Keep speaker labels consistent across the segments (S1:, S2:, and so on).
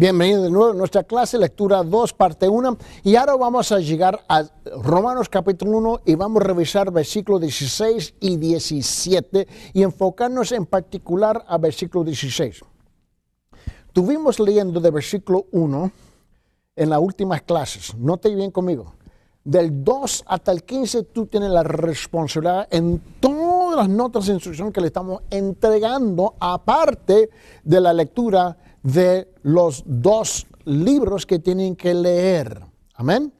S1: Bienvenidos de nuevo a nuestra clase, lectura 2, parte 1. Y ahora vamos a llegar a Romanos capítulo 1 y vamos a revisar versículos 16 y 17 y enfocarnos en particular a versículo 16. Tuvimos leyendo de versículo 1 en las últimas clases, note bien conmigo, del 2 hasta el 15 tú tienes la responsabilidad en todas las notas de instrucción que le estamos entregando aparte de la lectura de los dos libros que tienen que leer. Amén.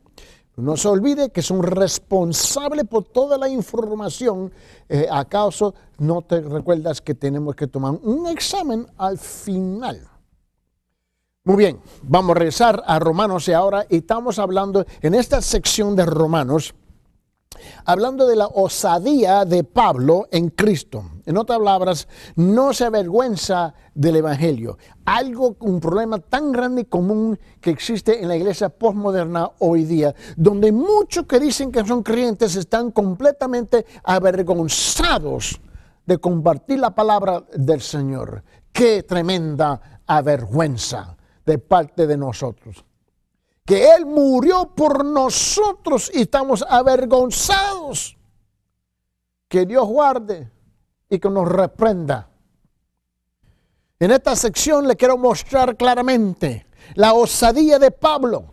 S1: No se olvide que son responsables por toda la información. Eh, ¿Acaso no te recuerdas que tenemos que tomar un examen al final? Muy bien, vamos a regresar a Romanos y ahora estamos hablando en esta sección de Romanos hablando de la osadía de Pablo en Cristo. En otras palabras, no se avergüenza del Evangelio. Algo, un problema tan grande y común que existe en la iglesia postmoderna hoy día, donde muchos que dicen que son creyentes están completamente avergonzados de compartir la palabra del Señor. Qué tremenda avergüenza de parte de nosotros que Él murió por nosotros y estamos avergonzados. Que Dios guarde y que nos reprenda. En esta sección le quiero mostrar claramente la osadía de Pablo.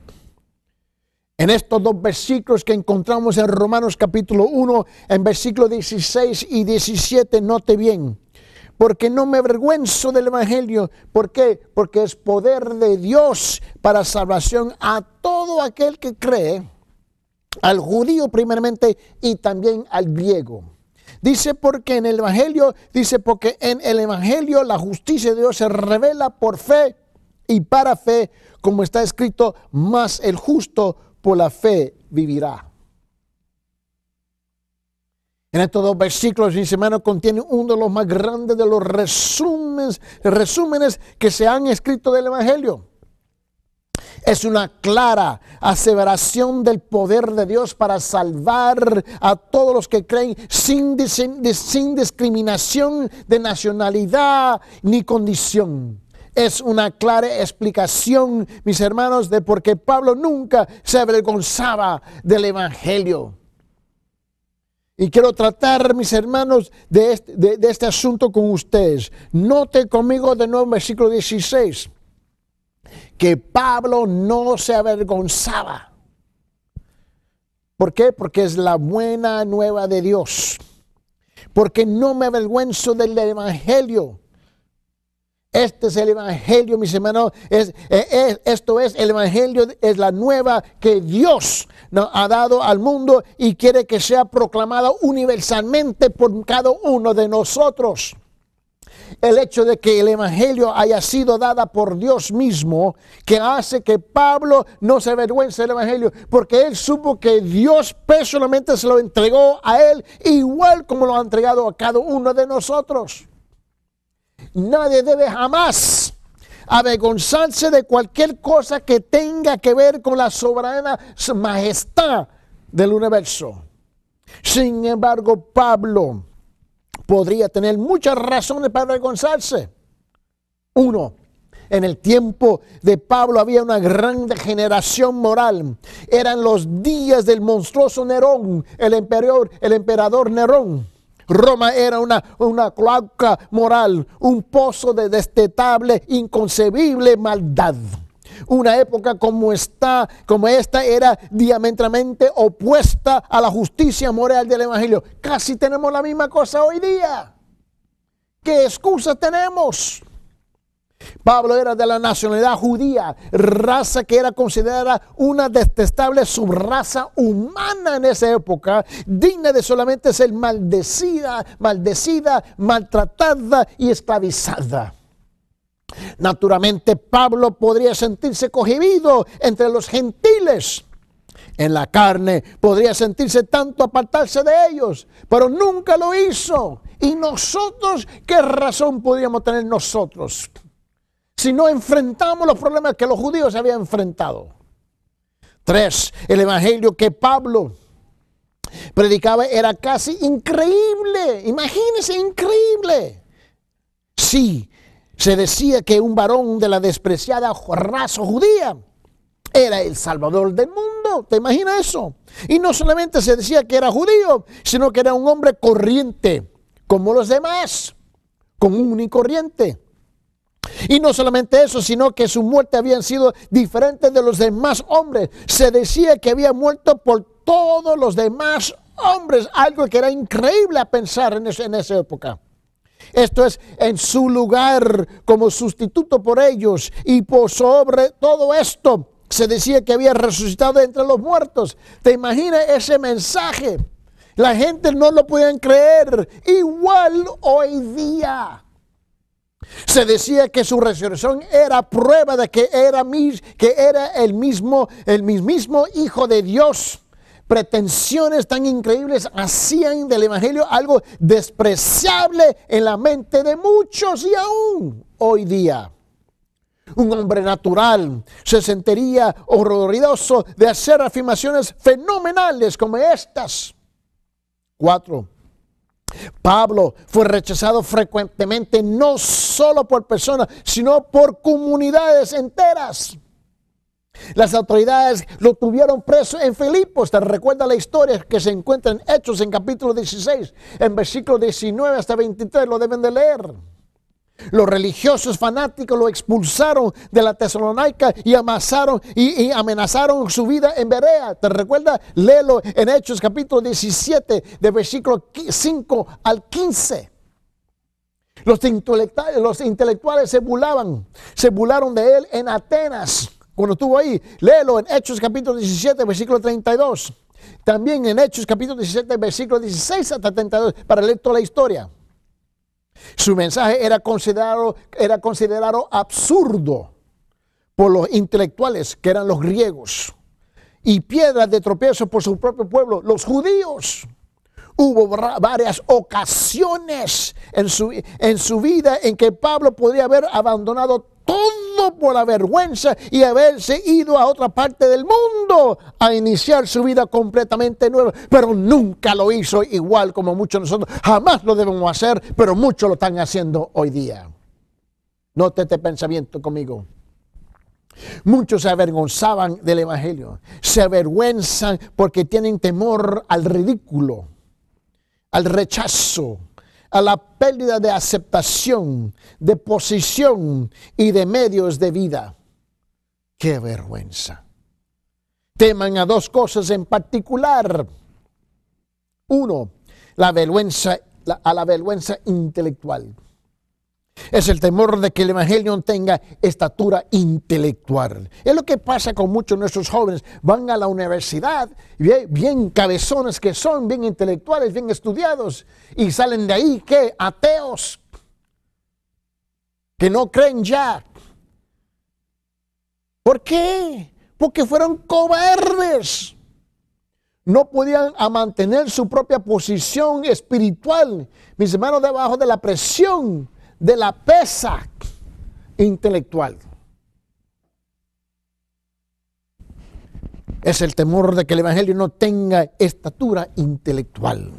S1: En estos dos versículos que encontramos en Romanos capítulo 1, en versículo 16 y 17, note bien, porque no me avergüenzo del Evangelio. ¿Por qué? Porque es poder de Dios para salvación a todo aquel que cree, al judío primeramente y también al griego. Dice porque en el Evangelio, dice porque en el Evangelio la justicia de Dios se revela por fe y para fe, como está escrito, más el justo por la fe vivirá. En estos dos versículos, mis hermanos, contiene uno de los más grandes de los resúmenes, resúmenes que se han escrito del Evangelio. Es una clara aseveración del poder de Dios para salvar a todos los que creen sin, sin discriminación de nacionalidad ni condición es una clara explicación, mis hermanos, de por qué Pablo nunca se avergonzaba del Evangelio. Y quiero tratar, mis hermanos, este, de este, asunto con ustedes. Note conmigo de nuevo el versículo 16, que Pablo no se avergonzaba. ¿Por qué? Porque es la buena nueva de Dios. Porque no me avergüenzo del Evangelio este es el Evangelio, mis hermanos. Eh, es, esto es el Evangelio, es la nueva que Dios nos ha dado al mundo y quiere que sea proclamada universalmente por cada uno de nosotros. El hecho de que el Evangelio haya sido dada por Dios mismo, que hace que Pablo no se avergüence del Evangelio, porque él supo que Dios personalmente se lo entregó a él, igual como lo ha entregado a cada uno de nosotros. Nadie debe jamás avergonzarse de cualquier cosa que tenga que ver con la soberana majestad del universo. Sin embargo, Pablo podría tener muchas razones para avergonzarse. Uno, en el tiempo de Pablo había una gran degeneración moral. Eran los días del monstruoso Nerón, el emperador, el emperador Nerón Roma era una, una cloaca moral, un pozo de destetable, inconcebible maldad. Una época como esta, como esta era diametralmente opuesta a la justicia moral del Evangelio. Casi tenemos la misma cosa hoy día. ¿Qué excusas tenemos? Pablo era de la nacionalidad judía, raza que era considerada una detestable subraza humana en esa época, digna de solamente ser maldecida, maldecida, maltratada y esclavizada. Naturalmente Pablo podría sentirse cohibido entre los gentiles en la carne, podría sentirse tanto apartarse de ellos, pero nunca lo hizo. ¿Y nosotros qué razón podríamos tener nosotros? si no enfrentamos los problemas que los judíos habían enfrentado. Tres, el evangelio que Pablo predicaba era casi increíble, imagínense, increíble. Sí, se decía que un varón de la despreciada raza judía era el salvador del mundo, ¿te imaginas eso? Y no solamente se decía que era judío, sino que era un hombre corriente, como los demás, común y corriente. Y no solamente eso, sino que su muerte había sido diferente de los demás hombres. Se decía que había muerto por todos los demás hombres, algo que era increíble a pensar en, en esa época. Esto es en su lugar como sustituto por ellos y por sobre todo esto se decía que había resucitado entre los muertos. ¿Te imaginas ese mensaje? La gente no lo podían creer. Igual hoy día. Se decía que su resurrección era prueba de que era, que era el, mismo, el mismo Hijo de Dios. Pretensiones tan increíbles hacían del Evangelio algo despreciable en la mente de muchos y aún hoy día. Un hombre natural se sentiría horroridoso de hacer afirmaciones fenomenales como estas. Cuatro. Pablo fue rechazado frecuentemente no solo por personas, sino por comunidades enteras. Las autoridades lo tuvieron preso en Filipos. Te recuerda la historia que se encuentra en Hechos en capítulo 16, en versículo 19 hasta 23, lo deben de leer. Los religiosos fanáticos lo expulsaron de la Tesalonaica y amasaron y, amenazaron su vida en Berea. ¿Te recuerda? Léelo en Hechos capítulo 17, de versículo 5 al 15. Los intelectuales, los intelectuales se burlaban, se burlaron de él en Atenas, cuando estuvo ahí. Léelo en Hechos capítulo 17, versículo 32. También en Hechos capítulo 17, versículo 16 hasta 32, para leer toda la historia. Su mensaje era considerado, era considerado absurdo por los intelectuales, que eran los griegos, y piedras de tropiezo por su propio pueblo, los judíos. Hubo varias ocasiones en su, en su vida en que Pablo podría haber abandonado todo por la vergüenza y haberse ido a otra parte del mundo a iniciar su vida completamente nueva. Pero nunca lo hizo igual como muchos de nosotros. Jamás lo debemos hacer, pero muchos lo están haciendo hoy día. Note este pensamiento conmigo. Muchos se avergonzaban del Evangelio, se avergüenzan porque tienen temor al ridículo, al rechazo, a la pérdida de aceptación, de posición y de medios de vida. ¡Qué vergüenza! Teman a dos cosas en particular. Uno, la vergüenza, a la vergüenza intelectual. Es el temor de que el Evangelio tenga estatura intelectual. Es lo que pasa con muchos de nuestros jóvenes. Van a la universidad, bien, bien cabezones que son, bien intelectuales, bien estudiados, y salen de ahí que ateos, que no creen ya. ¿Por qué? Porque fueron cobardes. No podían mantener su propia posición espiritual. Mis hermanos, debajo de la presión de la pesa intelectual. Es el temor de que el Evangelio no tenga estatura intelectual.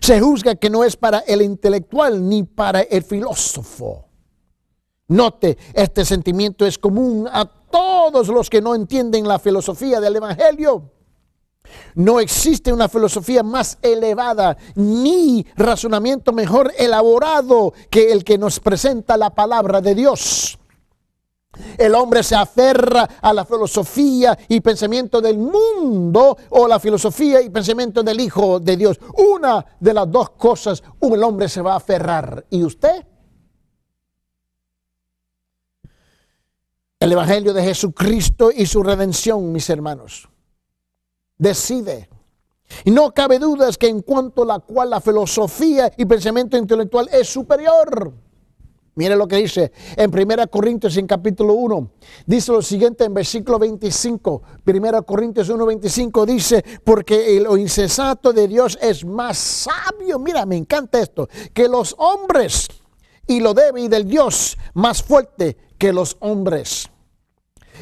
S1: Se juzga que no es para el intelectual ni para el filósofo. Note, este sentimiento es común a todos los que no entienden la filosofía del Evangelio. No existe una filosofía más elevada ni razonamiento mejor elaborado que el que nos presenta la palabra de Dios. El hombre se aferra a la filosofía y pensamiento del mundo o la filosofía y pensamiento del Hijo de Dios. Una de las dos cosas el hombre se va a aferrar. ¿Y usted? El Evangelio de Jesucristo y su redención, mis hermanos decide. Y no cabe dudas que en cuanto a la cual la filosofía y pensamiento intelectual es superior. Mire lo que dice en 1 Corintios en capítulo 1. Dice lo siguiente en versículo 25. 1 Corintios 1, 25 dice, porque lo insensato de Dios es más sabio. Mira, me encanta esto. Que los hombres y lo débil del Dios más fuerte que los hombres.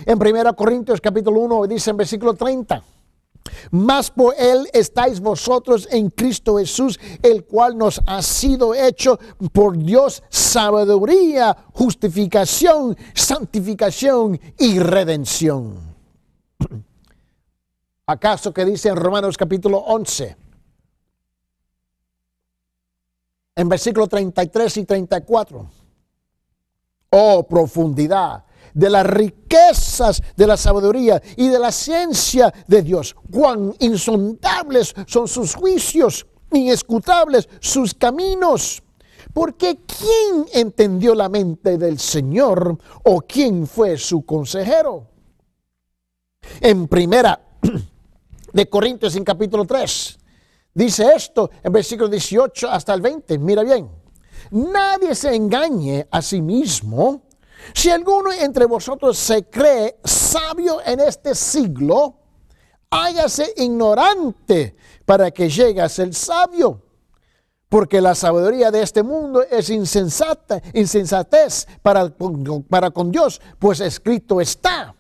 S1: En 1 Corintios capítulo 1 dice en versículo 30. Más por Él estáis vosotros en Cristo Jesús, el cual nos ha sido hecho por Dios sabiduría, justificación, santificación y redención. ¿Acaso que dice en Romanos capítulo 11? En versículos 33 y 34. Oh profundidad de las riquezas de la sabiduría y de la ciencia de Dios. Cuán insondables son sus juicios, inescutables sus caminos. Porque ¿quién entendió la mente del Señor o quién fue su consejero? En primera de Corintios en capítulo 3 dice esto en versículo 18 hasta el 20. Mira bien. Nadie se engañe a sí mismo. Si alguno entre vosotros se cree sabio en este siglo, hágase ignorante para que llegue a ser sabio. Porque la sabiduría de este mundo es insensata, insensatez para, para con Dios, pues escrito está.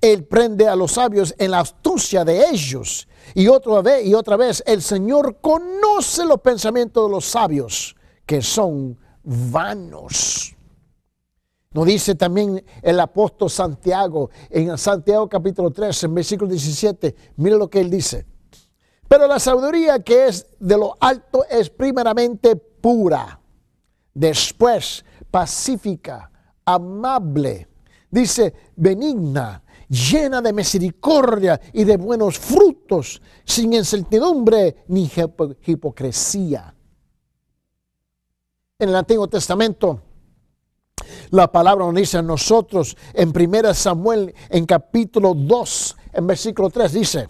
S1: Él prende a los sabios en la astucia de ellos. Y otra vez, y otra vez, el Señor conoce los pensamientos de los sabios, que son vanos. Nos dice también el apóstol Santiago, en Santiago capítulo 3, en versículo 17, mire lo que él dice. Pero la sabiduría que es de lo alto es primeramente pura, después pacífica, amable, dice benigna, llena de misericordia y de buenos frutos, sin incertidumbre ni hipocresía. En el Antiguo Testamento la palabra nos dice a nosotros en 1 Samuel, en capítulo 2, en versículo 3, dice,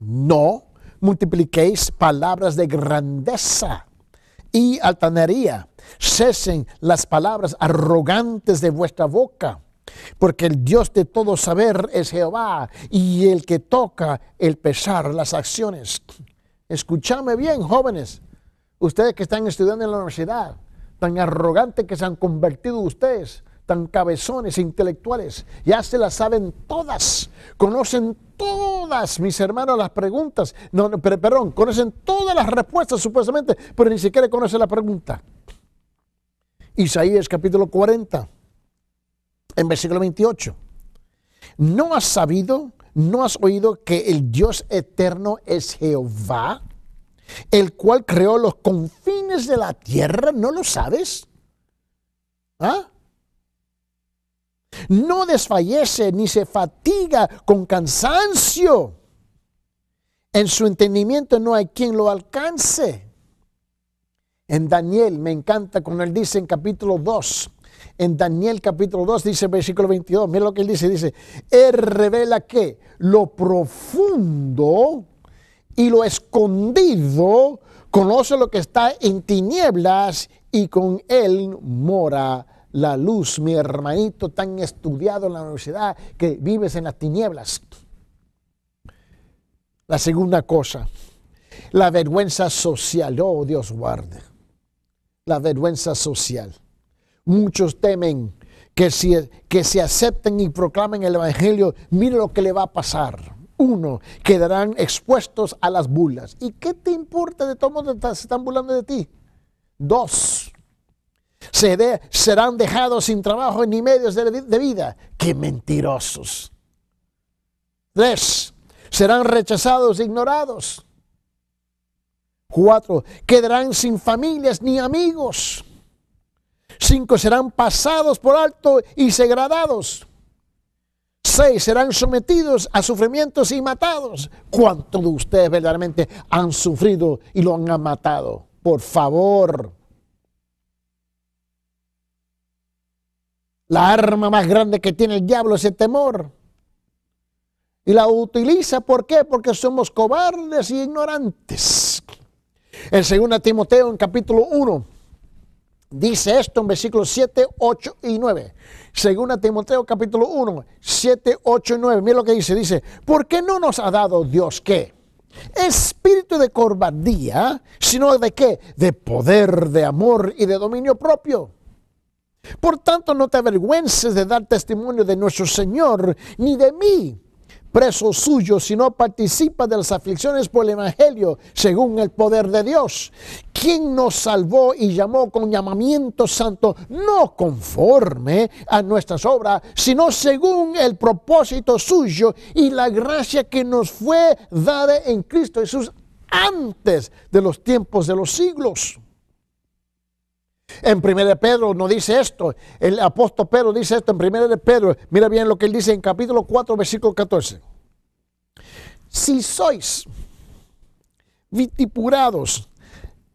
S1: no multipliquéis palabras de grandeza y altanería. Cesen las palabras arrogantes de vuestra boca, porque el Dios de todo saber es Jehová y el que toca el pesar las acciones. Escúchame bien, jóvenes, ustedes que están estudiando en la universidad, tan arrogantes que se han convertido ustedes, tan cabezones, e intelectuales, ya se las saben todas, conocen todas, mis hermanos, las preguntas, perdón, conocen todas las respuestas supuestamente, pero ni siquiera conocen la pregunta. Isaías capítulo 40, en versículo 28. ¿No has sabido, no has oído que el Dios eterno es Jehová? el cual creó los confines de la tierra, ¿no lo sabes? ¿Ah? No desfallece ni se fatiga con cansancio. En su entendimiento no hay quien lo alcance. En Daniel me encanta cuando él dice en capítulo 2, en Daniel capítulo 2 dice versículo 22, mira lo que él dice, dice, él revela que lo profundo y lo escondido conoce lo que está en tinieblas y con él mora la luz. Mi hermanito tan estudiado en la universidad que vives en las tinieblas. La segunda cosa, la vergüenza social. Oh, Dios guarde. La vergüenza social. Muchos temen que si, que acepten y proclamen el Evangelio, mire lo que le va a pasar uno quedarán expuestos a las bulas. ¿Y qué te importa de todo que se están burlando de ti? Dos, serán dejados sin trabajo ni medios de, vida. ¡Qué mentirosos! Tres, serán rechazados e ignorados. Cuatro, quedarán sin familias ni amigos. Cinco, serán pasados por alto y segradados seis serán sometidos a sufrimientos y matados. ¿Cuántos de ustedes verdaderamente han sufrido y lo han matado? Por favor. La arma más grande que tiene el diablo es el temor. Y la utiliza, ¿por qué? Porque somos cobardes e ignorantes. En 2 Timoteo, en capítulo 1, Dice esto en versículos 7, 8 y 9. Según a Timoteo capítulo 1, 7, 8 y 9. Mira lo que dice. Dice, ¿por qué no nos ha dado Dios qué? Espíritu de cobardía, sino de qué? De poder, de amor y de dominio propio. Por tanto, no te avergüences de dar testimonio de nuestro Señor, ni de mí, preso suyo sino participa de las aflicciones por el Evangelio, según el poder de Dios, quien nos salvó y llamó con llamamiento santo, no conforme a nuestras obras, sino según el propósito suyo y la gracia que nos fue dada en Cristo Jesús antes de los tiempos de los siglos en 1 de Pedro no dice esto, el apóstol Pedro dice esto en 1 de Pedro, mira bien lo que él dice en capítulo 4, versículo 14. Si sois vitipurados,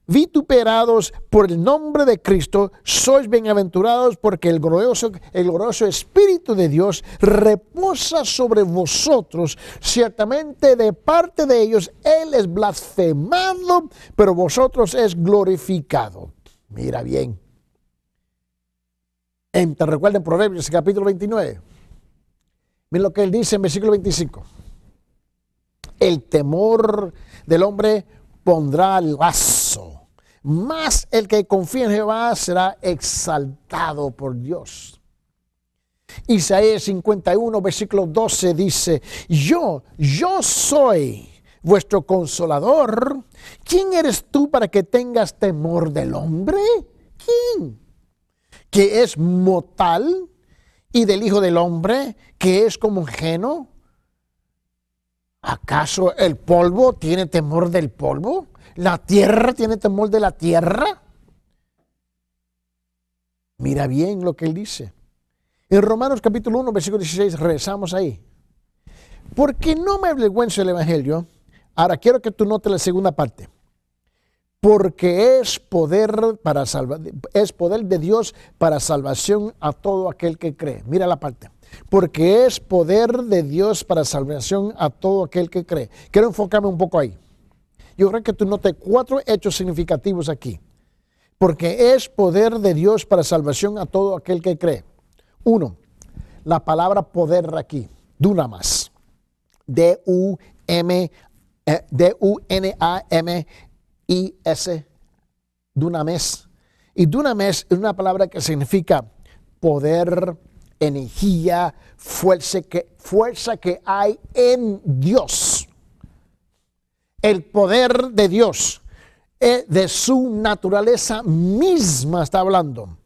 S1: vituperados por el nombre de Cristo, sois bienaventurados porque el glorioso, el glorioso Espíritu de Dios reposa sobre vosotros. Ciertamente de parte de ellos Él es blasfemado, pero vosotros es glorificado. Mira bien. te recuerden Proverbios, capítulo 29. mira lo que él dice en versículo 25. El temor del hombre pondrá lazo, más el que confía en Jehová será exaltado por Dios. Isaías 51, versículo 12 dice, yo, yo soy vuestro consolador. ¿Quién eres tú para que tengas temor del hombre? ¿Quién? Que es mortal y del Hijo del Hombre, que es como geno? ¿Acaso el polvo tiene temor del polvo? ¿La tierra tiene temor de la tierra? Mira bien lo que él dice. En Romanos capítulo 1, versículo 16, rezamos ahí. Porque no me avergüenzo el Evangelio, Ahora, quiero que tú notes la segunda parte. Porque es poder, para es poder de Dios para salvación a todo aquel que cree. Mira la parte. Porque es poder de Dios para salvación a todo aquel que cree. Quiero enfocarme un poco ahí. Yo creo que tú notes cuatro hechos significativos aquí. Porque es poder de Dios para salvación a todo aquel que cree. Uno, la palabra poder aquí, más. d u m a eh, D-U-N-A-M-I-S, Dunames. Y Dunames es una palabra que significa poder, energía, fuerza que, fuerza que hay en Dios. El poder de Dios, eh, de su naturaleza misma está hablando.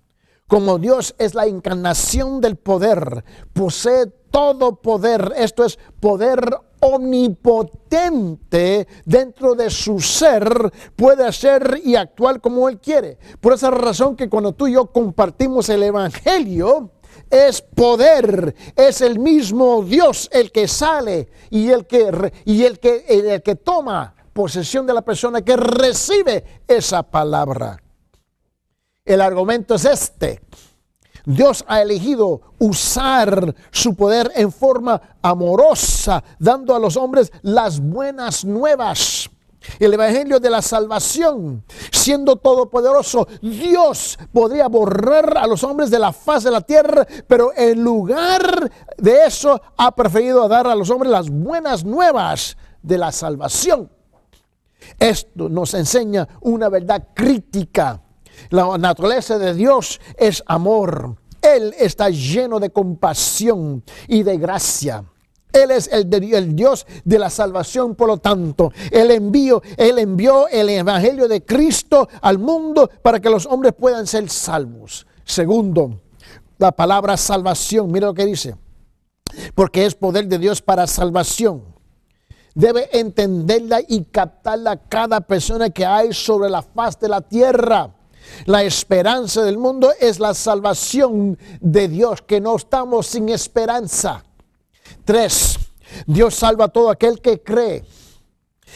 S1: Como Dios es la encarnación del poder, posee todo poder, esto es poder omnipotente dentro de su ser puede hacer y actuar como Él quiere. Por esa razón que cuando tú y yo compartimos el Evangelio, es poder, es el mismo Dios el que sale y el que, y el que, el que toma posesión de la persona que recibe esa palabra. El argumento es este. Dios ha elegido usar su poder en forma amorosa, dando a los hombres las buenas nuevas. El Evangelio de la Salvación, siendo todopoderoso, Dios podría borrar a los hombres de la faz de la tierra, pero en lugar de eso ha preferido dar a los hombres las buenas nuevas de la salvación. Esto nos enseña una verdad crítica la naturaleza de Dios es amor. Él está lleno de compasión y de gracia. Él es el, Dios de la salvación, por lo tanto, él envió, él envió el Evangelio de Cristo al mundo para que los hombres puedan ser salvos. Segundo, la palabra salvación, mira lo que dice, porque es poder de Dios para salvación. Debe entenderla y captarla cada persona que hay sobre la faz de la tierra la esperanza del mundo es la salvación de Dios, que no estamos sin esperanza. Tres, Dios salva a todo aquel que cree.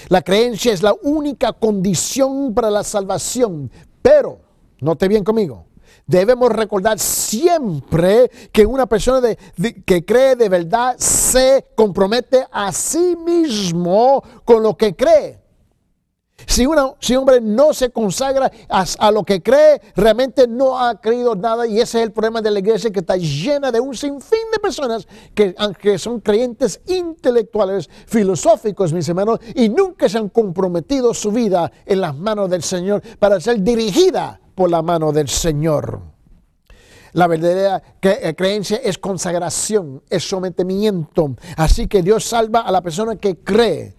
S1: La creencia es la única condición para la salvación, pero, note bien conmigo, debemos recordar siempre que una persona que cree de verdad se compromete a sí mismo con lo que cree. Si, un hombre no se consagra a, lo que cree, realmente no ha creído nada y ese es el problema de la iglesia que está llena de un sinfín de personas que, aunque son creyentes intelectuales, filosóficos, mis hermanos, y nunca se han comprometido su vida en las manos del Señor para ser dirigida por la mano del Señor. La verdadera eh, creencia es consagración, es sometimiento. Así que Dios salva a la persona que cree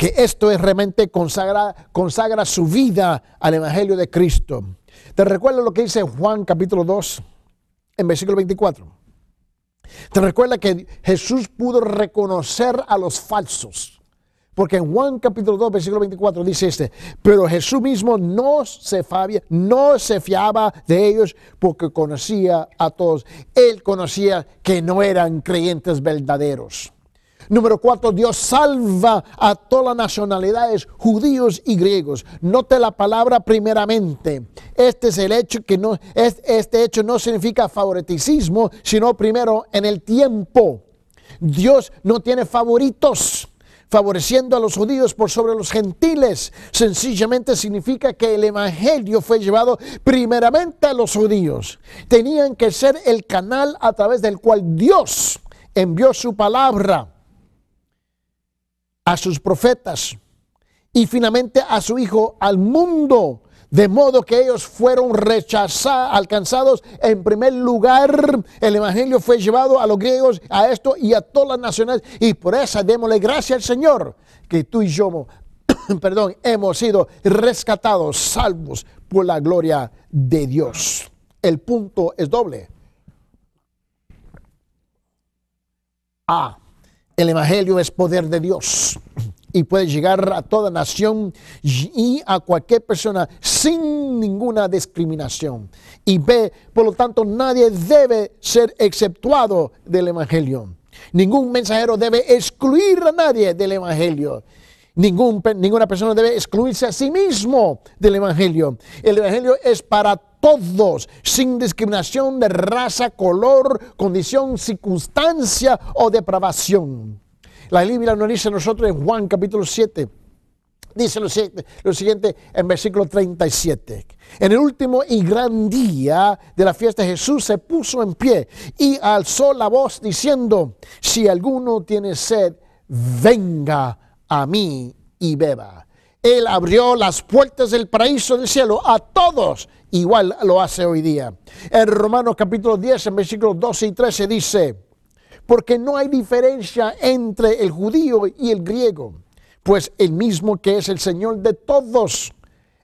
S1: que esto es realmente consagra, consagra su vida al Evangelio de Cristo. Te recuerdo lo que dice Juan capítulo 2, en versículo 24. Te recuerda que Jesús pudo reconocer a los falsos. Porque en Juan capítulo 2, versículo 24 dice este, pero Jesús mismo no se, fabia, no se fiaba de ellos porque conocía a todos. Él conocía que no eran creyentes verdaderos. Número cuatro, Dios salva a todas las nacionalidades, judíos y griegos. Note la palabra primeramente. Este es el hecho que no, este hecho no significa favoritismo, sino primero en el tiempo. Dios no tiene favoritos favoreciendo a los judíos por sobre los gentiles. Sencillamente significa que el Evangelio fue llevado primeramente a los judíos. Tenían que ser el canal a través del cual Dios envió su palabra a sus profetas y finalmente a su Hijo, al mundo. De modo que ellos fueron rechazados, alcanzados en primer lugar. El Evangelio fue llevado a los griegos, a esto y a todas las naciones. Y por eso démosle gracias al Señor que tú y yo, perdón, hemos sido rescatados, salvos por la gloria de Dios. El punto es doble. A. El Evangelio es poder de Dios y puede llegar a toda nación y a cualquier persona sin ninguna discriminación. Y B, por lo tanto, nadie debe ser exceptuado del Evangelio. Ningún mensajero debe excluir a nadie del Evangelio ninguna persona debe excluirse a sí mismo del Evangelio. El Evangelio es para todos, sin discriminación de raza, color, condición, circunstancia o depravación. La Biblia nos dice nosotros en Juan capítulo 7, dice lo siguiente, lo siguiente, en versículo 37. En el último y gran día de la fiesta Jesús se puso en pie y alzó la voz diciendo, si alguno tiene sed, venga a mí y beba. Él abrió las puertas del paraíso del cielo a todos, igual lo hace hoy día. En Romanos capítulo 10, en versículos 12 y 13 dice, porque no hay diferencia entre el judío y el griego, pues el mismo que es el Señor de todos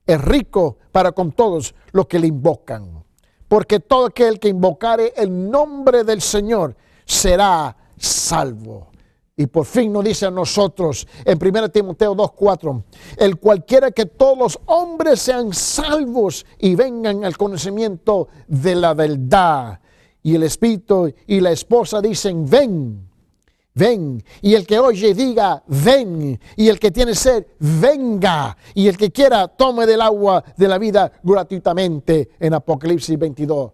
S1: es rico para con todos los que le invocan. Porque todo aquel que invocare el nombre del Señor será salvo. Y por fin nos dice a nosotros en 1 Timoteo 2.4, el cualquiera que todos los hombres sean salvos y vengan al conocimiento de la verdad. Y el espíritu y la esposa dicen, ven, ven. Y el que oye diga, ven. Y el que tiene sed, venga. Y el que quiera, tome del agua de la vida gratuitamente en Apocalipsis 22,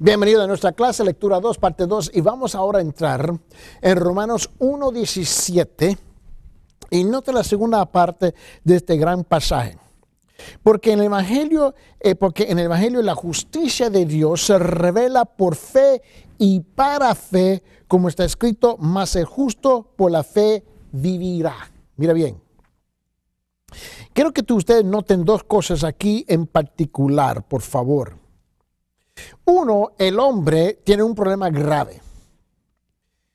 S1: Bienvenido a nuestra clase, lectura 2, parte 2, y vamos ahora a entrar en Romanos 1.17 y note la segunda parte de este gran pasaje. Porque en el Evangelio, eh, porque en el Evangelio la justicia de Dios se revela por fe y para fe, como está escrito, mas el justo por la fe vivirá. Mira bien. Quiero que tú, ustedes noten dos cosas aquí en particular, por favor. Uno, el hombre tiene un problema grave.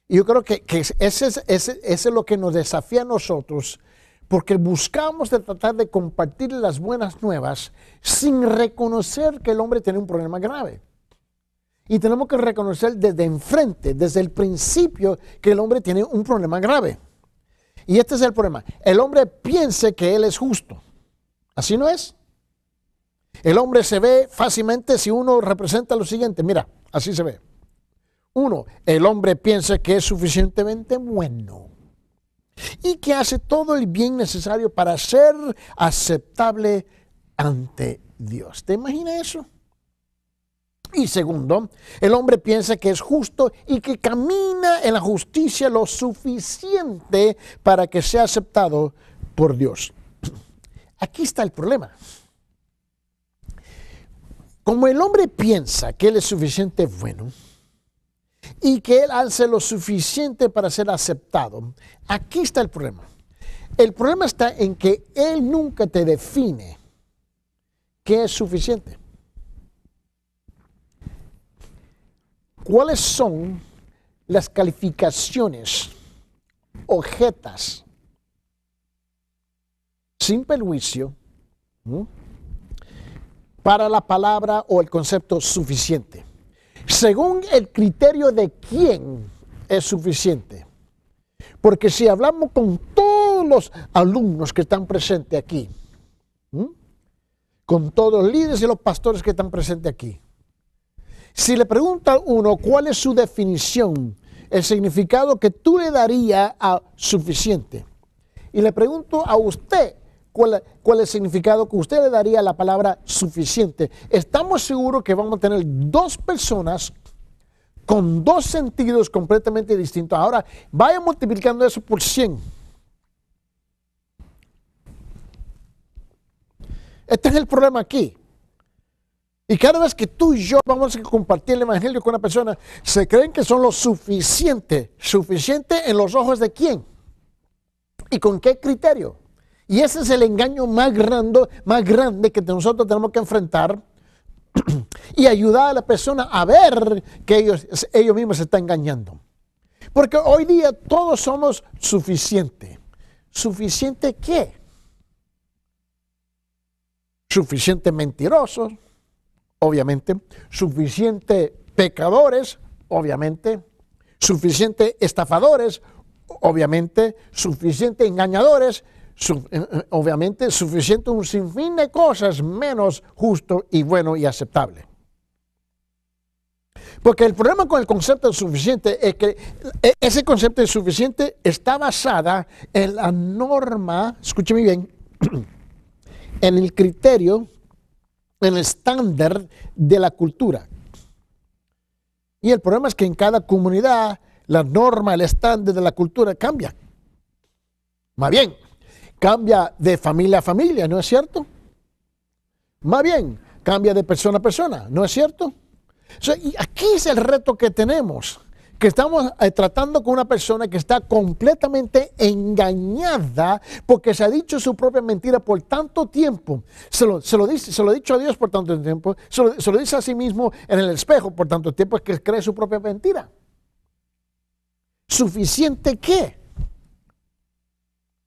S1: Y Yo creo que, eso es, ese, es, lo que nos desafía a nosotros, porque buscamos tratar de compartir las buenas nuevas sin reconocer que el hombre tiene un problema grave. Y tenemos que reconocer desde enfrente, desde el principio, que el hombre tiene un problema grave. Y este es el problema. El hombre piense que él es justo. Así no es. El hombre se ve fácilmente si uno representa lo siguiente. Mira, así se ve. Uno, el hombre piensa que es suficientemente bueno y que hace todo el bien necesario para ser aceptable ante Dios. ¿Te imaginas eso? Y segundo, el hombre piensa que es justo y que camina en la justicia lo suficiente para que sea aceptado por Dios. Aquí está el problema. Como el hombre piensa que él es suficiente bueno y que él hace lo suficiente para ser aceptado, aquí está el problema. El problema está en que él nunca te define qué es suficiente. ¿Cuáles son las calificaciones objetas sin perjuicio para la palabra o el concepto suficiente. Según el criterio de quién es suficiente. Porque si hablamos con todos los alumnos que están presentes aquí, con todos los líderes y los pastores que están presentes aquí, si le pregunta a uno cuál es su definición, el significado que tú le darías a suficiente, y le pregunto a usted cuál, es el significado que usted le daría a la palabra suficiente. Estamos seguros que vamos a tener dos personas con dos sentidos completamente distintos. Ahora, vaya multiplicando eso por 100. Este es el problema aquí. Y cada vez que tú y yo vamos a compartir el Evangelio con una persona, se creen que son lo suficiente. ¿Suficiente en los ojos de quién? ¿Y con qué criterio? Y ese es el engaño más grande, más grande que nosotros tenemos que enfrentar y ayudar a la persona a ver que ellos, ellos mismos se están engañando. Porque hoy día todos somos suficientes. ¿Suficiente qué? Suficiente mentirosos, obviamente. Suficiente pecadores, obviamente. Suficiente estafadores, obviamente. Suficiente engañadores eh, eh, obviamente suficiente un sinfín de cosas menos justo y bueno y aceptable. Porque el problema con el concepto de suficiente es que eh, ese concepto de suficiente está basada en la norma, escúcheme bien, en el criterio, en el estándar de la cultura. Y el problema es que en cada comunidad la norma, el estándar de la cultura cambia. Más bien, cambia de familia a familia, ¿no es cierto? Más bien, cambia de persona a persona, ¿no es cierto? y aquí es el reto que tenemos, que estamos eh, tratando con una persona que está completamente engañada porque se ha dicho su propia mentira por tanto tiempo. Se lo, dice, se lo ha dicho a Dios por tanto tiempo, se lo, dice a sí mismo en el espejo por tanto tiempo, es que cree su propia mentira. ¿Suficiente qué?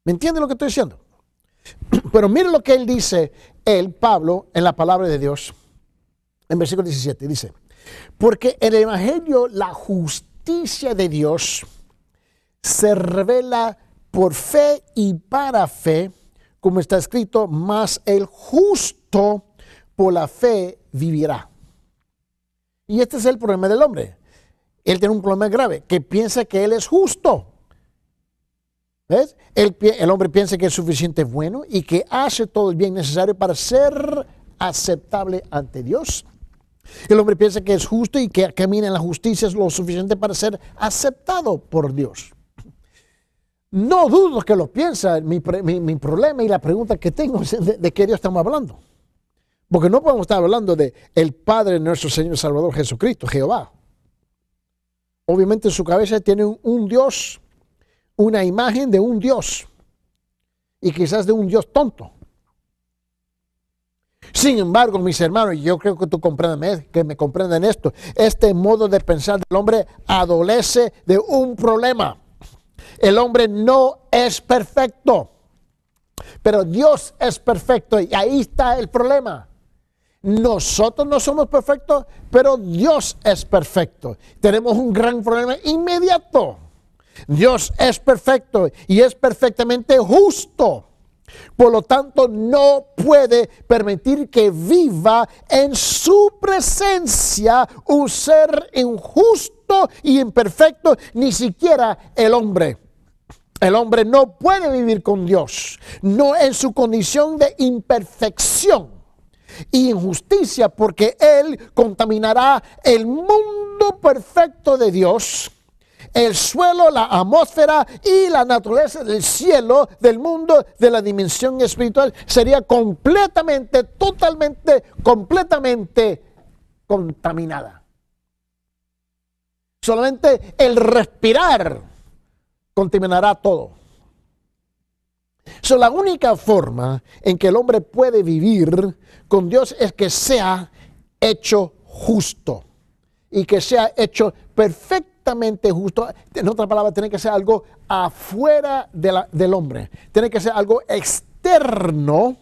S1: ¿Me entienden lo que estoy diciendo? Pero mire lo que él dice, él, Pablo, en la palabra de Dios, en versículo 17, dice, porque en el Evangelio la justicia de Dios se revela por fe y para fe, como está escrito, más el justo por la fe vivirá. Y este es el problema del hombre. Él tiene un problema grave, que piensa que él es justo. El, hombre piensa que es suficiente bueno y que hace todo el bien necesario para ser aceptable ante Dios. El hombre piensa que es justo y que camina en la justicia es lo suficiente para ser aceptado por Dios. No dudo que lo piensa, mi, problema y la pregunta que tengo es de, qué Dios estamos hablando. Porque no podemos estar hablando de el Padre nuestro Señor Salvador Jesucristo, Jehová. Obviamente en su cabeza tiene un Dios una imagen de un Dios y quizás de un Dios tonto. Sin embargo, mis hermanos, yo creo que tú comprendes, que me comprenden esto. Este modo de pensar del hombre adolece de un problema. El hombre no es perfecto, pero Dios es perfecto y ahí está el problema. Nosotros no somos perfectos, pero Dios es perfecto. Tenemos un gran problema inmediato. Dios es perfecto y es perfectamente justo. Por lo tanto, no puede permitir que viva en su presencia un ser injusto y imperfecto, ni siquiera el hombre. El hombre no puede vivir con Dios, no en su condición de imperfección e injusticia, porque Él contaminará el mundo perfecto de Dios el suelo, la atmósfera y la naturaleza del cielo, del mundo, de la dimensión espiritual, sería completamente, totalmente, completamente contaminada. Solamente el respirar contaminará todo. So, la única forma en que el hombre puede vivir con Dios es que sea hecho justo y que sea hecho perfecto justo. En otra palabra tiene que ser algo afuera de la, del hombre. Tiene que ser algo externo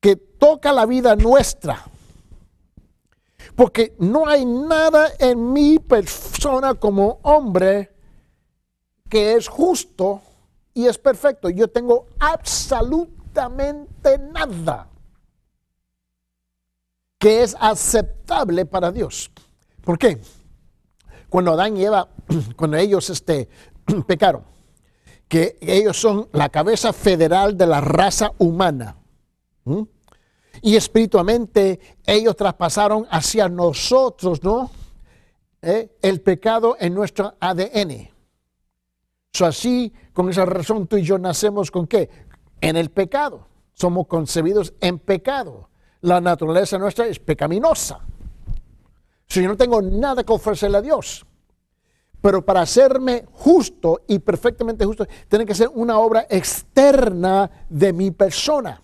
S1: que toca la vida nuestra. Porque no hay nada en mi persona como hombre que es justo y es perfecto. Yo tengo absolutamente nada que es aceptable para Dios. ¿Por qué? cuando Adán y Eva, cuando ellos este, pecaron, que ellos son la cabeza federal de la raza humana. Y espiritualmente ellos traspasaron hacia nosotros, ¿no? ¿Eh? El pecado en nuestro ADN. So, así, con esa razón, tú y yo nacemos con qué? En el pecado. Somos concebidos en pecado. La naturaleza nuestra es pecaminosa. Si yo no tengo nada que ofrecerle a Dios. Pero para hacerme justo y perfectamente justo, tiene que ser una obra externa de mi persona.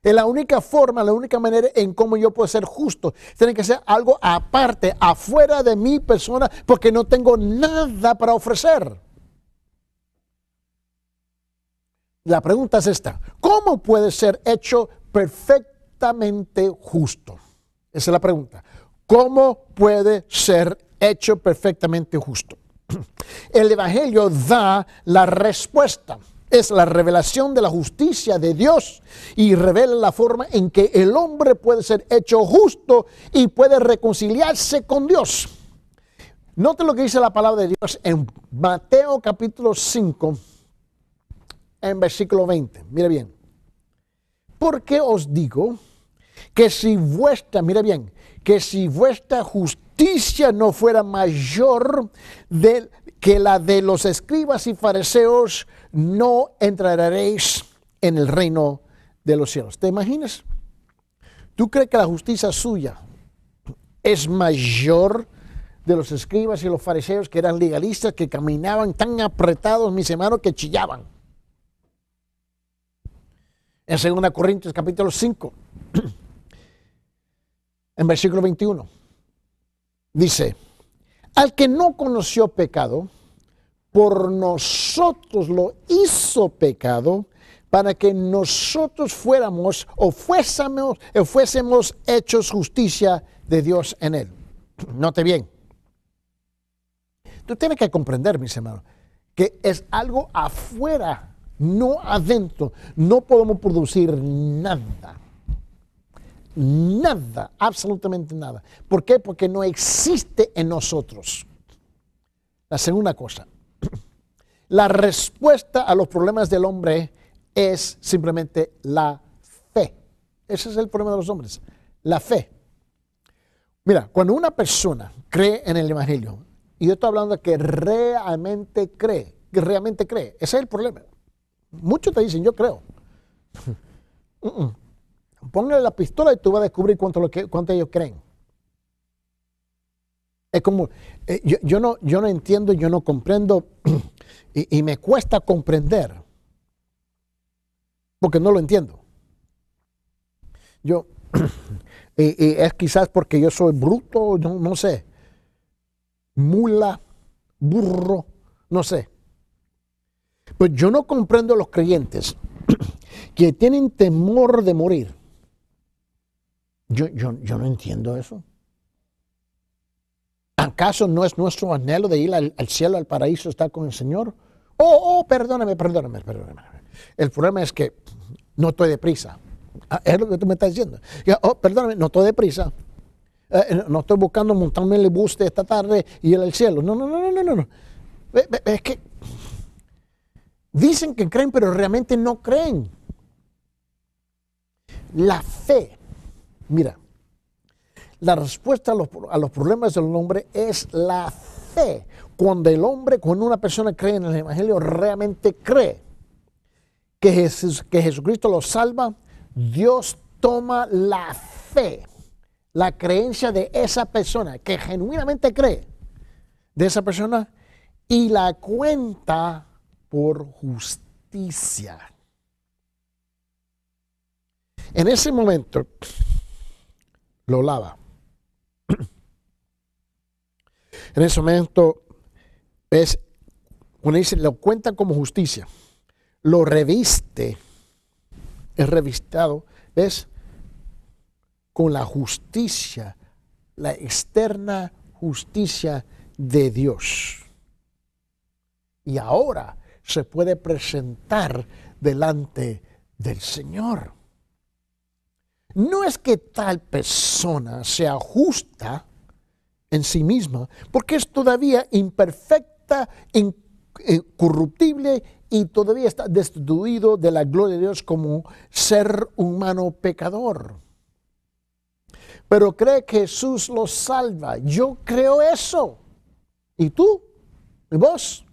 S1: Es la única forma, la única manera en cómo yo puedo ser justo. Tiene que ser algo aparte, afuera de mi persona, porque no tengo nada para ofrecer. La pregunta es esta. ¿Cómo puede ser hecho perfectamente justo? Esa es la pregunta. ¿Cómo puede ser hecho perfectamente justo? El Evangelio da la respuesta. Es la revelación de la justicia de Dios y revela la forma en que el hombre puede ser hecho justo y puede reconciliarse con Dios. Note lo que dice la palabra de Dios en Mateo capítulo 5, en versículo 20. Mire bien. Porque os digo que si vuestra, mire bien, que si vuestra justicia no fuera mayor de, que la de los escribas y fariseos, no entraréis en el reino de los cielos. ¿Te imaginas? ¿Tú crees que la justicia suya es mayor de los escribas y los fariseos que eran legalistas, que caminaban tan apretados, mis hermanos, que chillaban? En 2 Corintios capítulo 5. en versículo 21. Dice, al que no conoció pecado, por nosotros lo hizo pecado para que nosotros fuéramos o fuésemos, hechos justicia de Dios en él. Note bien. Tú tienes que comprender, mis hermanos, que es algo afuera, no adentro. No podemos producir nada. Nada, absolutamente nada. ¿Por qué? Porque no existe en nosotros. La segunda cosa, la respuesta a los problemas del hombre es simplemente la fe. Ese es el problema de los hombres, la fe. Mira, cuando una persona cree en el Evangelio, y yo estoy hablando de que realmente cree, que realmente cree, ese es el problema. Muchos te dicen, yo creo. Póngale la pistola y tú vas a descubrir cuánto, lo que, cuánto ellos creen. Es como, eh, yo, no, yo no entiendo, yo no comprendo y, me cuesta comprender porque no lo entiendo. Yo, y, es quizás porque yo soy bruto, no, no sé, mula, burro, no sé. Pues yo no comprendo a los creyentes que tienen temor de morir. Yo, no entiendo eso. ¿Acaso no es nuestro anhelo de ir al, cielo, al paraíso, estar con el Señor? Oh, oh, perdóname, perdóname, perdóname. El problema es que no estoy deprisa. Ah, es lo que tú me estás diciendo. Oh, perdóname, no estoy deprisa. Eh, eh, no estoy buscando montarme en el bus de esta tarde y ir al cielo. No, no, no, no, no, no. Es que dicen que creen, pero realmente no creen. La fe Mira, la respuesta a los, problemas del hombre es la fe. Cuando el hombre, cuando una persona cree en el Evangelio, realmente cree que, que Jesucristo lo salva, Dios toma la fe, la creencia de esa persona que genuinamente cree, de esa persona, y la cuenta por justicia. En ese momento, lo lava. en ese momento es cuando dice, lo cuenta como justicia, lo reviste, es revistado, es Con la justicia, la externa justicia de Dios. Y ahora se puede presentar delante del Señor. No es que tal persona sea ajusta en sí misma, porque es todavía imperfecta, incorruptible eh, y todavía está destituido de la gloria de Dios como ser humano pecador. Pero cree que Jesús lo salva. Yo creo eso. ¿Y tú? ¿Y vos?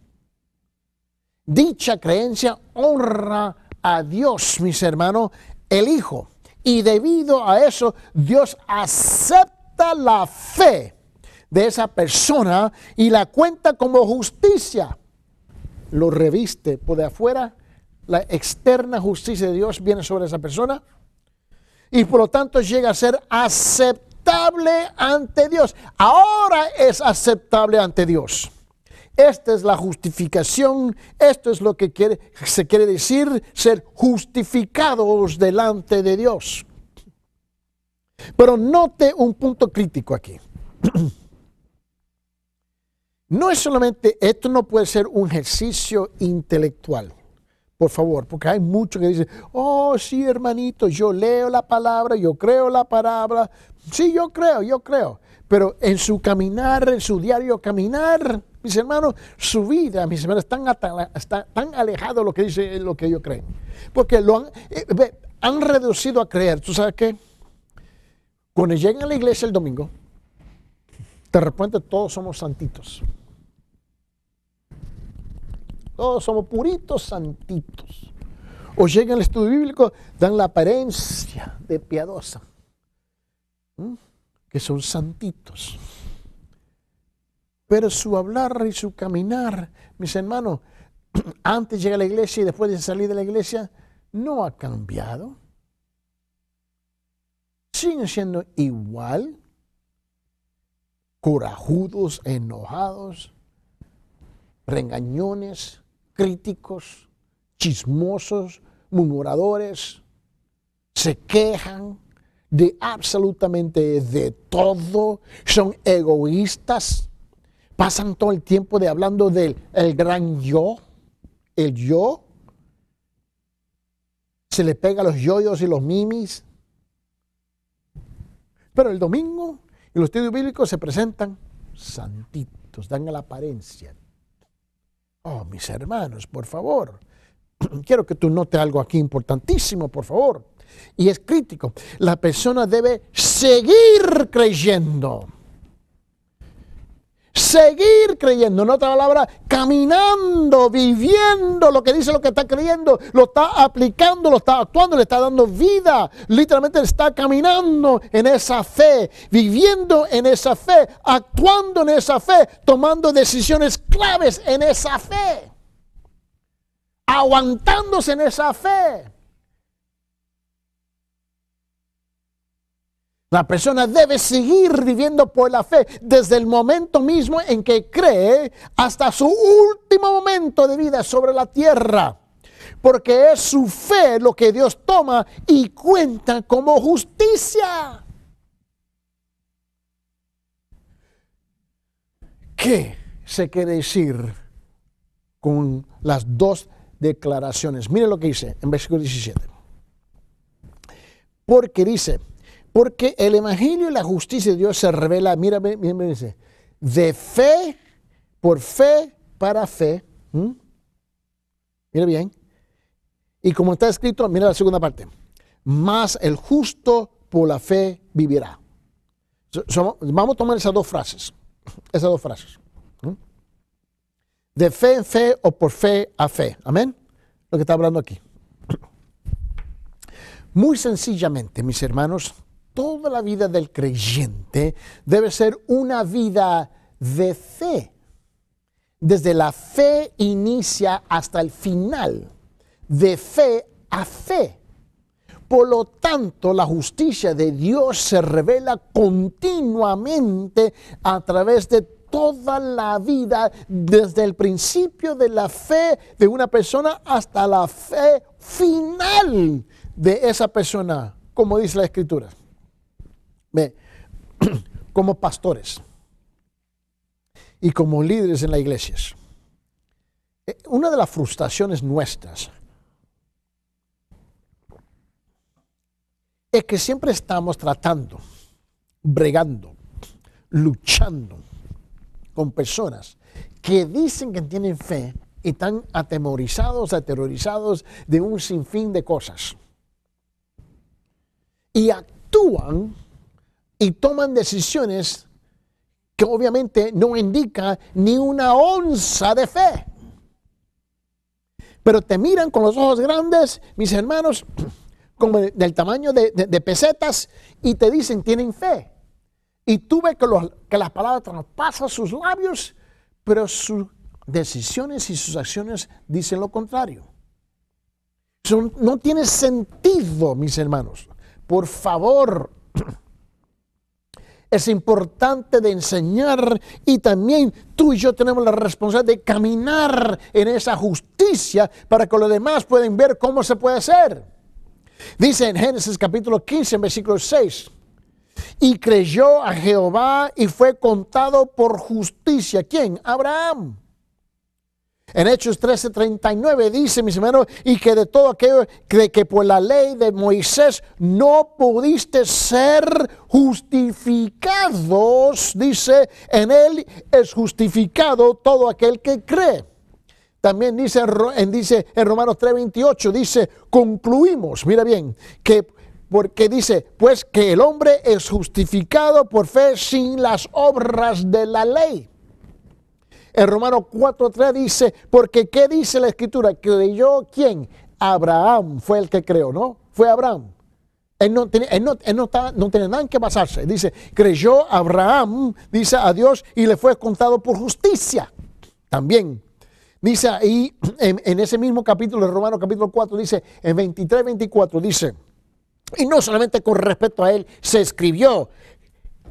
S1: Dicha creencia honra a Dios, mis hermanos, el Hijo y debido a eso, Dios acepta la fe de esa persona y la cuenta como justicia. Lo reviste por de afuera, la externa justicia de Dios viene sobre esa persona y por lo tanto llega a ser aceptable ante Dios. Ahora es aceptable ante Dios. Esta es la justificación, esto es lo que se quiere decir ser justificados delante de Dios. Pero note un punto crítico aquí. No es solamente, esto no puede ser un ejercicio intelectual, por favor, porque hay mucho que dice, oh sí hermanito, yo leo la palabra, yo creo la palabra, sí yo creo, yo creo, pero en su caminar, en su diario caminar, mis hermanos, su vida, mis hermanos, están, está tan alejado de lo que dice lo que ellos creen. Porque lo eh, han, reducido a creer. ¿Tú sabes qué? Cuando llegan a la iglesia el domingo, de repente todos somos santitos. Todos somos puritos santitos. O llegan al estudio bíblico, dan la apariencia de piadosa. Que son santitos. Pero su hablar y su caminar, mis hermanos, antes llega a la iglesia y después de salir de la iglesia, no ha cambiado. Siguen siendo igual, corajudos, enojados, regañones, críticos, chismosos, murmuradores, se quejan de absolutamente de todo, son egoístas, Pasan todo el tiempo de hablando del el gran yo, el yo. Se le pega los yoyos y los mimis. Pero el domingo y los estudios bíblicos se presentan santitos, dan a la apariencia. Oh, mis hermanos, por favor, quiero que tú notes algo aquí importantísimo, por favor. Y es crítico. La persona debe seguir creyendo seguir creyendo. En otra palabra, caminando, viviendo lo que dice lo que está creyendo, lo está aplicando, lo está actuando, le está dando vida. Literalmente está caminando en esa fe, viviendo en esa fe, actuando en esa fe, tomando decisiones claves en esa fe, aguantándose en esa fe. La persona debe seguir viviendo por la fe desde el momento mismo en que cree hasta su último momento de vida sobre la tierra. Porque es su fe lo que Dios toma y cuenta como justicia. ¿Qué se quiere decir con las dos declaraciones? Mire lo que dice en versículo 17. Porque dice, porque el Evangelio y la justicia de Dios se revela, mira, bien dice, de fe por fe para fe. Mira bien. Y como está escrito, mira la segunda parte. Más el justo por la fe vivirá. vamos a tomar esas dos frases. Esas dos frases. De fe en fe o por fe a fe. Amén. Lo que está hablando aquí. Muy sencillamente, mis hermanos, toda la vida del creyente debe ser una vida de fe. Desde la fe inicia hasta el final, de fe a fe. Por lo tanto, la justicia de Dios se revela continuamente a través de toda la vida, desde el principio de la fe de una persona hasta la fe final de esa persona, como dice la Escritura. como pastores y como líderes en las iglesias, eh, una de las frustraciones nuestras es que siempre estamos tratando, bregando, luchando con personas que dicen que tienen fe y están atemorizados, aterrorizados de un sinfín de cosas. Y actúan y toman decisiones que obviamente no indica ni una onza de fe. Pero te miran con los ojos grandes, mis hermanos, como del tamaño de, pesetas, y te dicen, tienen fe. Y tú ves que, los, que las palabras traspasan sus labios, pero sus decisiones y sus acciones dicen lo contrario. no tiene sentido, mis hermanos. Por favor, es importante de enseñar y también tú y yo tenemos la responsabilidad de caminar en esa justicia para que los demás puedan ver cómo se puede hacer. Dice en Génesis capítulo 15, versículo 6. Y creyó a Jehová y fue contado por justicia. ¿Quién? Abraham. En Hechos 13:39 dice, mis hermanos, y que de todo aquello que, que por la ley de Moisés no pudiste ser justificados, dice, en él es justificado todo aquel que cree. También dice en, dice, en Romanos 3:28, dice, concluimos, mira bien, que porque dice, pues que el hombre es justificado por fe sin las obras de la ley. En Romanos 4.3 dice, porque ¿qué dice la escritura? Que ¿quién? Abraham fue el que creó, ¿no? Fue Abraham. Él no, tenía, él no, él no, que basarse. Dice, creyó Abraham, dice a Dios, y le fue contado por justicia. También. Dice ahí, en, ese mismo capítulo, en Romanos capítulo 4, dice, en 23, 24, dice, y no solamente con respecto a él se escribió,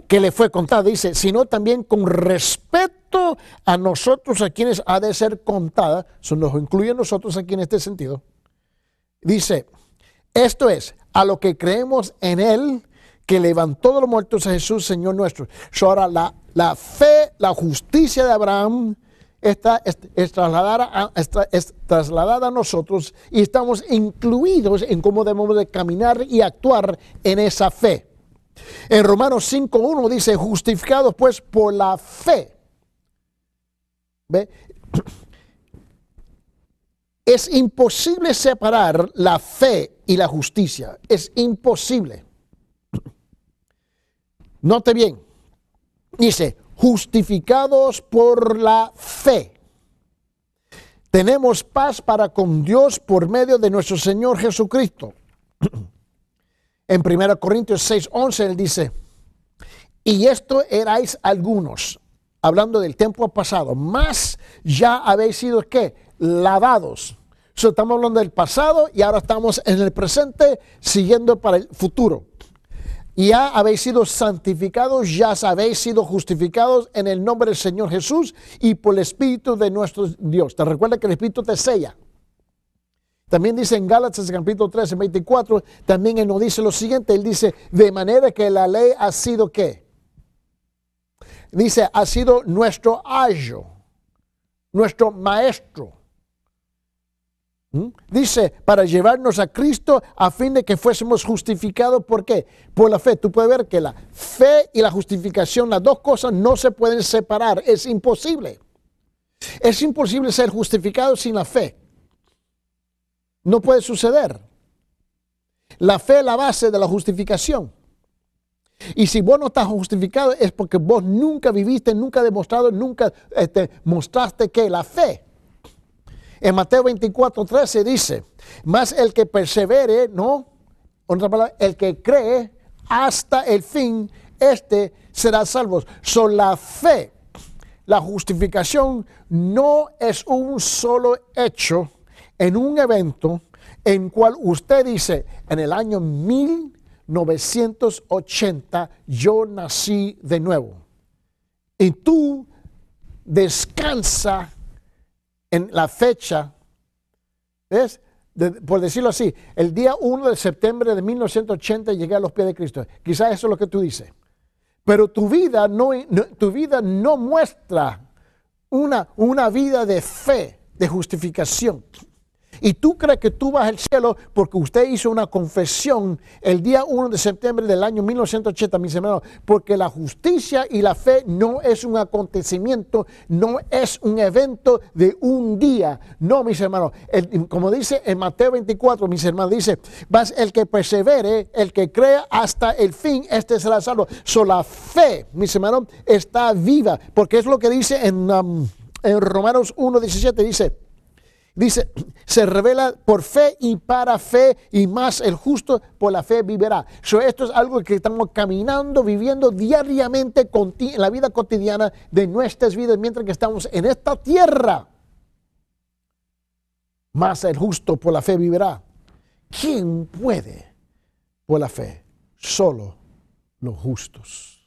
S1: que le fue contada, dice, sino también con respeto a nosotros a quienes ha de ser contada, eso nos incluye a nosotros aquí en este sentido. Dice, esto es, a lo que creemos en Él, que levantó de los muertos a Jesús, Señor nuestro. ahora, la, la, fe, la justicia de Abraham está es, trasladada, a, es, trasladada a nosotros y estamos incluidos en cómo debemos de caminar y actuar en esa fe. En Romanos 5.1 dice, justificados pues por la fe. Es imposible separar la fe y la justicia. Es imposible. Note bien. Dice, justificados por la fe. Tenemos paz para con Dios por medio de nuestro Señor Jesucristo. En 1 Corintios 6, 11, él dice, y esto erais algunos, hablando del tiempo pasado, más ya habéis sido, ¿qué? Lavados. estamos hablando del pasado y ahora estamos en el presente, siguiendo para el futuro. Ya habéis sido santificados, ya habéis sido justificados en el nombre del Señor Jesús y por el Espíritu de nuestro Dios. Te recuerda que el Espíritu te sella. También dice en Gálatas capítulo 13, 24, también él nos dice lo siguiente, él dice, de manera que la ley ha sido qué? Dice, ha sido nuestro ayo, nuestro maestro. Dice, para llevarnos a Cristo a fin de que fuésemos justificados, ¿por qué? Por la fe. Tú puedes ver que la fe y la justificación, las dos cosas no se pueden separar, es imposible. Es imposible ser justificado sin la fe. No puede suceder. La fe es la base de la justificación. Y si vos no estás justificado es porque vos nunca viviste, nunca demostrado, nunca este, mostraste que la fe. En Mateo 24, 13 dice, más el que persevere, ¿no? Otra palabra, el que cree hasta el fin, este será salvo. Son la fe, la justificación no es un solo hecho en un evento en cual usted dice, en el año 1980 yo nací de nuevo. Y tú descansa en la fecha, ¿ves? por decirlo así, el día 1 de septiembre de 1980 llegué a los pies de Cristo. Quizás eso es lo que tú dices. Pero tu vida no, tu vida no muestra una, una vida de fe, de justificación. Y tú crees que tú vas al cielo porque usted hizo una confesión el día 1 de septiembre del año 1980, mis hermanos, porque la justicia y la fe no es un acontecimiento, no es un evento de un día. No, mis hermanos, como dice en Mateo 24, mis hermanos, dice, vas el que persevere, el que crea hasta el fin, este será salvo. So, la fe, mis hermanos, está viva, porque es lo que dice en, um, en Romanos 1.17, dice, dice, se revela por fe y para fe y más el justo por la fe vivirá. esto es algo que estamos caminando, viviendo diariamente en la vida cotidiana de nuestras vidas mientras que estamos en esta tierra. Más el justo por la fe vivirá. ¿Quién puede por la fe? Solo los justos.